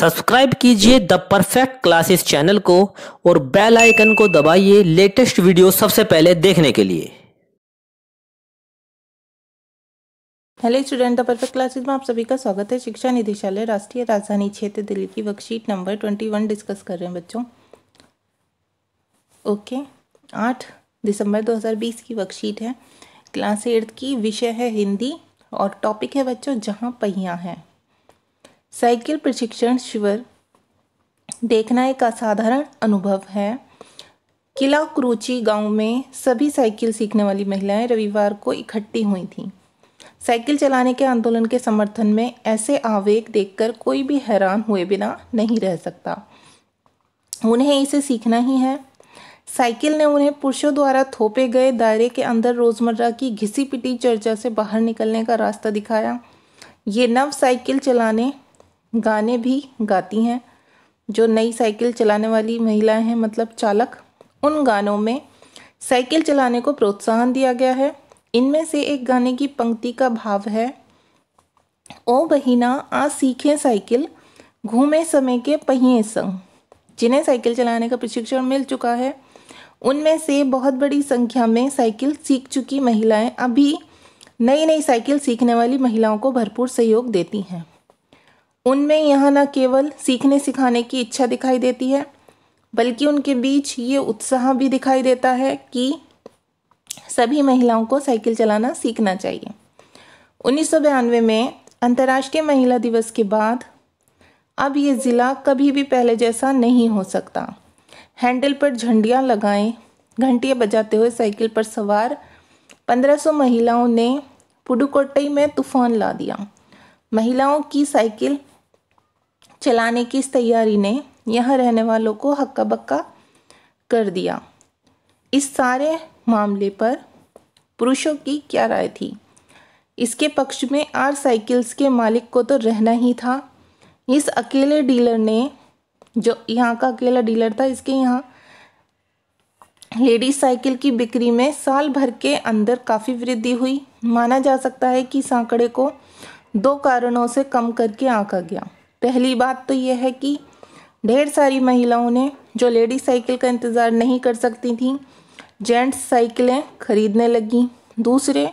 subscribe कीजिए the perfect classes channel को और बेल आइकन को दबाइए लेटेस्ट वीडियो सबसे पहले देखने के लिए hello student the perfect classes में आप सभी का स्वागत है शिक्षा निदेशालय राष्ट्रीय राजधानी क्षेत्र दिल्ली की worksheet number twenty one discuss कर रहे हैं बच्चों ओके आठ दिसंबर बीस की वर्कशीट है क्लास एट्थ की विषय है हिंदी और टॉपिक है बच्चों जहाँ पहिया है साइकिल प्रशिक्षण शिविर देखना एक असाधारण अनुभव है किला क्रूची गांव में सभी साइकिल सीखने वाली महिलाएं रविवार को इकट्ठी हुई थीं साइकिल चलाने के आंदोलन के समर्थन में ऐसे आवेग देखकर कोई भी हैरान हुए बिना नहीं रह सकता उन्हें इसे सीखना ही है साइकिल ने उन्हें पुरुषों द्वारा थोपे गए दायरे के अंदर रोज़मर्रा की घिसी पिटी चर्चा से बाहर निकलने का रास्ता दिखाया ये नव साइकिल चलाने गाने भी गाती हैं जो नई साइकिल चलाने वाली महिलाएं हैं मतलब चालक उन गानों में साइकिल चलाने को प्रोत्साहन दिया गया है इनमें से एक गाने की पंक्ति का भाव है ओ बहिना आ सीखें साइकिल घूमे समय के पहिए संग जिन्हें साइकिल चलाने का प्रशिक्षण मिल चुका है उनमें से बहुत बड़ी संख्या में साइकिल सीख चुकी महिलाएं अभी नई नई साइकिल सीखने वाली महिलाओं को भरपूर सहयोग देती हैं उनमें यहाँ न केवल सीखने सिखाने की इच्छा दिखाई देती है बल्कि उनके बीच ये उत्साह भी दिखाई देता है कि सभी महिलाओं को साइकिल चलाना सीखना चाहिए उन्नीस में अंतर्राष्ट्रीय महिला दिवस के बाद अब ये ज़िला कभी भी पहले जैसा नहीं हो सकता हैंडल पर झंडियाँ लगाएं घंटियाँ बजाते हुए साइकिल पर सवार 1500 महिलाओं ने पुडुकोटई में तूफान ला दिया महिलाओं की साइकिल चलाने की इस तैयारी ने यहाँ रहने वालों को हक्का बक्का कर दिया इस सारे मामले पर पुरुषों की क्या राय थी इसके पक्ष में आर साइकिल्स के मालिक को तो रहना ही था इस अकेले डीलर ने जो यहाँ का अकेला डीलर था इसके यहाँ लेडीज साइकिल की बिक्री में साल भर के अंदर काफ़ी वृद्धि हुई माना जा सकता है कि इस आंकड़े को दो कारणों से कम करके आंका गया पहली बात तो यह है कि ढेर सारी महिलाओं ने जो लेडी साइकिल का इंतज़ार नहीं कर सकती थी जेंट्स साइकिलें खरीदने लगी दूसरे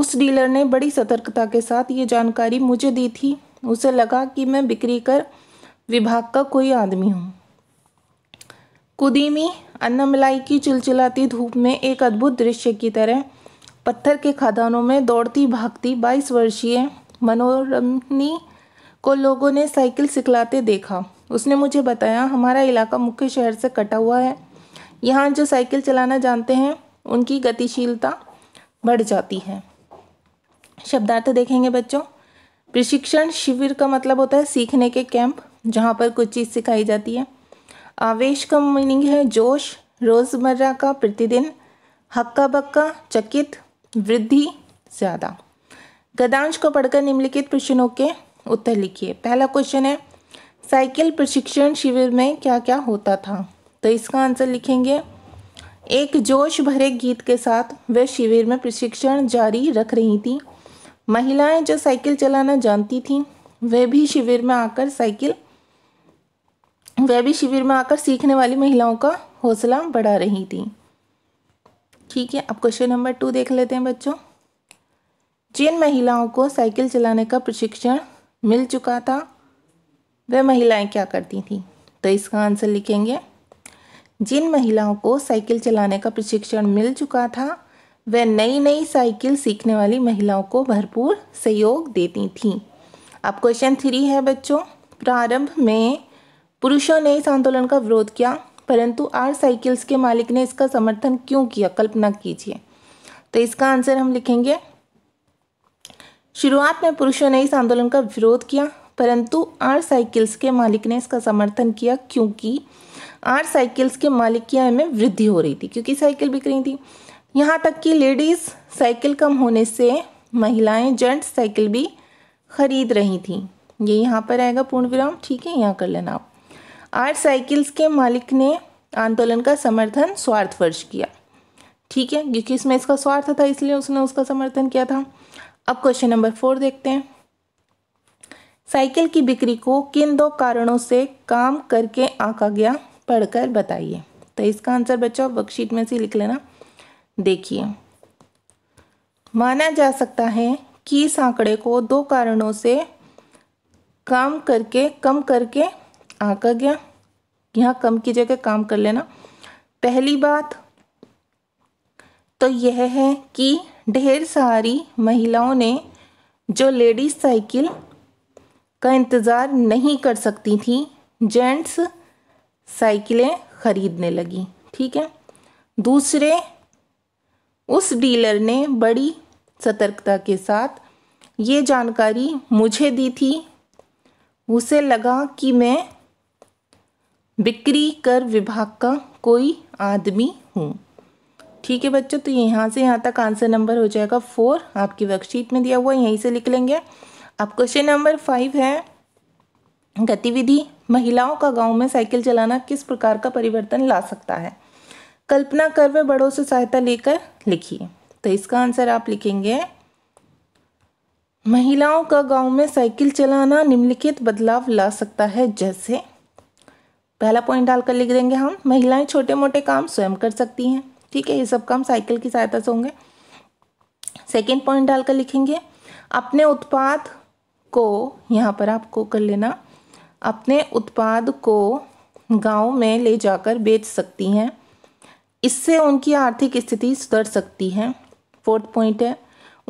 उस डीलर ने बड़ी सतर्कता के साथ ये जानकारी मुझे दी थी उसे लगा कि मैं बिक्री कर विभाग का कोई आदमी हूँ कुदीमी अन्नमलाई की चिलचिलाती धूप में एक अद्भुत दृश्य की तरह पत्थर के खदानों में दौड़ती भागती बाईस वर्षीय मनोरमनी को लोगों ने साइकिल सिखलाते देखा उसने मुझे बताया हमारा इलाका मुख्य शहर से कटा हुआ है यहाँ जो साइकिल चलाना जानते हैं उनकी गतिशीलता बढ़ जाती है शब्दार्थ देखेंगे बच्चों प्रशिक्षण शिविर का मतलब होता है सीखने के कैंप जहाँ पर कुछ चीज़ सिखाई जाती है आवेश का मीनिंग है जोश रोज़मर्रा का प्रतिदिन हक्का बक्का चकित वृद्धि ज़्यादा गदांश को पढ़कर निम्नलिखित प्रश्नों के उत्तर लिखिए पहला क्वेश्चन है साइकिल प्रशिक्षण शिविर में क्या क्या होता था तो इसका आंसर लिखेंगे एक जोश भरे गीत के साथ वे शिविर में प्रशिक्षण जारी रख रही थी महिलाएं जो साइकिल चलाना जानती थीं वे भी शिविर में आकर साइकिल वे भी शिविर में आकर सीखने वाली महिलाओं का हौसला बढ़ा रही थी ठीक है अब क्वेश्चन नंबर टू देख लेते हैं बच्चों जिन महिलाओं को साइकिल चलाने का प्रशिक्षण मिल चुका था वह महिलाएं क्या करती थीं तो इसका आंसर लिखेंगे जिन महिलाओं को साइकिल चलाने का प्रशिक्षण मिल चुका था वह नई नई साइकिल सीखने वाली महिलाओं को भरपूर सहयोग देती थीं अब क्वेश्चन थ्री है बच्चों प्रारंभ में पुरुषों ने इस आंदोलन का विरोध किया परंतु आर साइकिल्स के मालिक ने इसका समर्थन क्यों किया कल्पना कीजिए तो इसका आंसर हम लिखेंगे शुरुआत में पुरुषों ने इस आंदोलन का विरोध किया परंतु आर साइकिल्स के मालिक ने इसका समर्थन किया क्योंकि आर साइकिल्स के मालिक आय में वृद्धि हो रही थी क्योंकि साइकिल बिक रही थी यहाँ तक कि लेडीज़ साइकिल कम होने से महिलाएं जेंट्स साइकिल भी खरीद रही थी ये यहाँ पर आएगा पूर्ण विराम ठीक है यहाँ कर लेना आप आर साइकिल्स के मालिक ने आंदोलन का समर्थन स्वार्थवर्ष किया ठीक है क्योंकि इसमें इसका स्वार्थ था इसलिए उसने उसका समर्थन किया था अब क्वेश्चन नंबर फोर देखते हैं साइकिल की बिक्री को किन दो कारणों से काम करके आंका गया पढ़कर बताइए तो इसका आंसर बच्चों वर्कशीट में से लिख लेना देखिए माना जा सकता है कि इस आंकड़े को दो कारणों से काम करके कम करके आंका गया यहाँ कम की जगह काम कर लेना पहली बात तो यह है कि ढेर सारी महिलाओं ने जो लेडीज़ साइकिल का इंतज़ार नहीं कर सकती थी जेंट्स साइकिलें ख़रीदने लगी ठीक है दूसरे उस डीलर ने बड़ी सतर्कता के साथ ये जानकारी मुझे दी थी उसे लगा कि मैं बिक्री कर विभाग का कोई आदमी हूँ ठीक है बच्चों तो यहाँ से यहाँ तक आंसर नंबर हो जाएगा फोर आपकी वर्कशीट में दिया हुआ यहीं से लिख लेंगे अब क्वेश्चन नंबर फाइव है गतिविधि महिलाओं का गांव में साइकिल चलाना किस प्रकार का परिवर्तन ला सकता है कल्पना कर वे बड़ों से सहायता लेकर लिखिए तो इसका आंसर आप लिखेंगे महिलाओं का गांव में साइकिल चलाना निम्नलिखित बदलाव ला सकता है जैसे पहला पॉइंट डालकर लिख देंगे हम महिलाएं छोटे मोटे काम स्वयं कर सकती हैं ठीक है ये सब काम साइकिल की सहायता से होंगे सेकेंड पॉइंट डालकर लिखेंगे अपने उत्पाद को यहाँ पर आपको कर लेना अपने उत्पाद को गांव में ले जाकर बेच सकती हैं इससे उनकी आर्थिक स्थिति सुधर सकती है फोर्थ पॉइंट है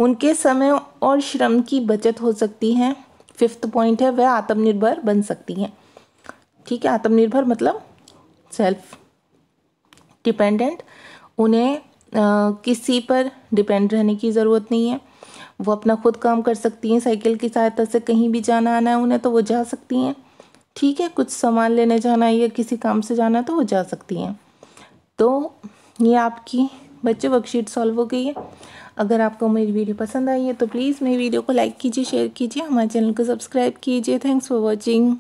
उनके समय और श्रम की बचत हो सकती है फिफ्थ पॉइंट है वह आत्मनिर्भर बन सकती हैं ठीक है आत्मनिर्भर मतलब सेल्फ डिपेंडेंट उन्हें किसी पर डिपेंड रहने की ज़रूरत नहीं है वो अपना खुद काम कर सकती हैं साइकिल की सहायता से कहीं भी जाना आना है उन्हें तो वो जा सकती हैं ठीक है कुछ सामान लेने जाना है या किसी काम से जाना है तो वो जा सकती हैं तो ये आपकी बच्चे वर्कशीट सॉल्व हो गई है अगर आपको मेरी वीडियो पसंद आई है तो प्लीज़ मेरी वीडियो को लाइक कीजिए शेयर कीजिए हमारे चैनल को सब्सक्राइब कीजिए थैंक्स फॉर वॉचिंग